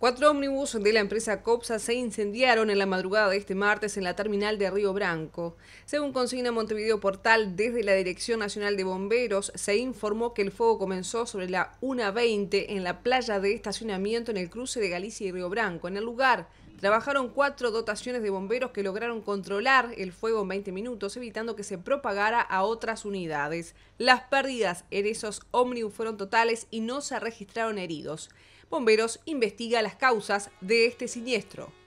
Cuatro ómnibus de la empresa COPSA se incendiaron en la madrugada de este martes en la terminal de Río Branco. Según consigna Montevideo Portal, desde la Dirección Nacional de Bomberos se informó que el fuego comenzó sobre la 1.20 en la playa de estacionamiento en el cruce de Galicia y Río Branco. En el lugar Trabajaron cuatro dotaciones de bomberos que lograron controlar el fuego en 20 minutos, evitando que se propagara a otras unidades. Las pérdidas en esos ómnibus fueron totales y no se registraron heridos. Bomberos investiga las causas de este siniestro.